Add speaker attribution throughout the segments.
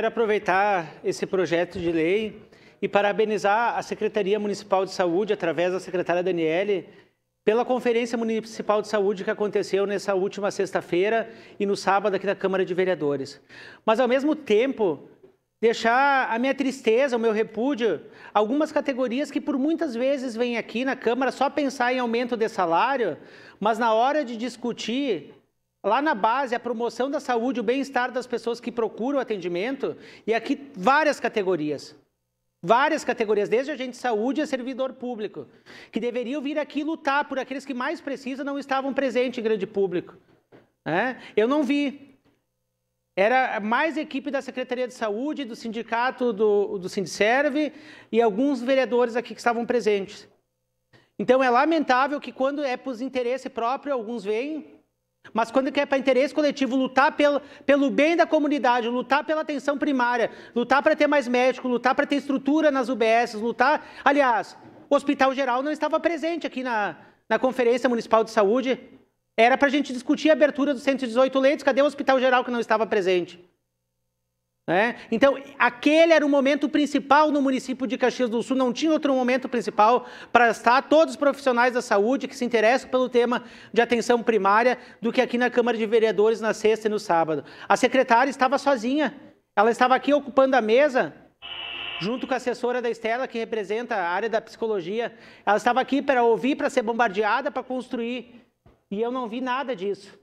Speaker 1: Quero aproveitar esse projeto de lei e parabenizar a Secretaria Municipal de Saúde, através da secretária Daniele, pela Conferência Municipal de Saúde que aconteceu nessa última sexta-feira e no sábado aqui na Câmara de Vereadores. Mas, ao mesmo tempo, deixar a minha tristeza, o meu repúdio, algumas categorias que por muitas vezes vêm aqui na Câmara só pensar em aumento de salário, mas na hora de discutir Lá na base, a promoção da saúde, o bem-estar das pessoas que procuram atendimento, e aqui várias categorias. Várias categorias, desde agente de saúde a servidor público, que deveriam vir aqui lutar por aqueles que mais precisam não estavam presentes em grande público. É? Eu não vi. Era mais equipe da Secretaria de Saúde, do sindicato do, do Sindicerve e alguns vereadores aqui que estavam presentes. Então é lamentável que quando é para os interesse próprio, alguns vêm mas quando é para interesse coletivo lutar pelo, pelo bem da comunidade, lutar pela atenção primária, lutar para ter mais médico, lutar para ter estrutura nas UBS, lutar. Aliás, o Hospital Geral não estava presente aqui na, na Conferência Municipal de Saúde. Era para a gente discutir a abertura dos 118 leitos. Cadê o Hospital Geral que não estava presente? Né? Então, aquele era o momento principal no município de Caxias do Sul, não tinha outro momento principal para estar todos os profissionais da saúde que se interessam pelo tema de atenção primária do que aqui na Câmara de Vereadores na sexta e no sábado. A secretária estava sozinha, ela estava aqui ocupando a mesa, junto com a assessora da Estela, que representa a área da psicologia. Ela estava aqui para ouvir, para ser bombardeada, para construir. E eu não vi nada disso.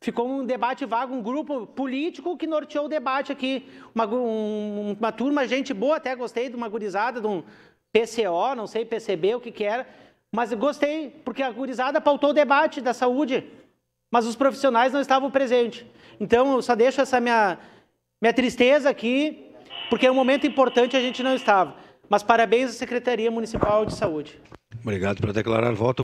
Speaker 1: Ficou um debate vago, um grupo político que norteou o debate aqui. Uma, um, uma turma, gente boa, até gostei de uma gurizada, de um PCO, não sei, PCB, o que que era. Mas gostei, porque a gurizada pautou o debate da saúde, mas os profissionais não estavam presentes. Então, eu só deixo essa minha, minha tristeza aqui, porque é um momento importante a gente não estava. Mas parabéns à Secretaria Municipal de Saúde. Obrigado por declarar voto.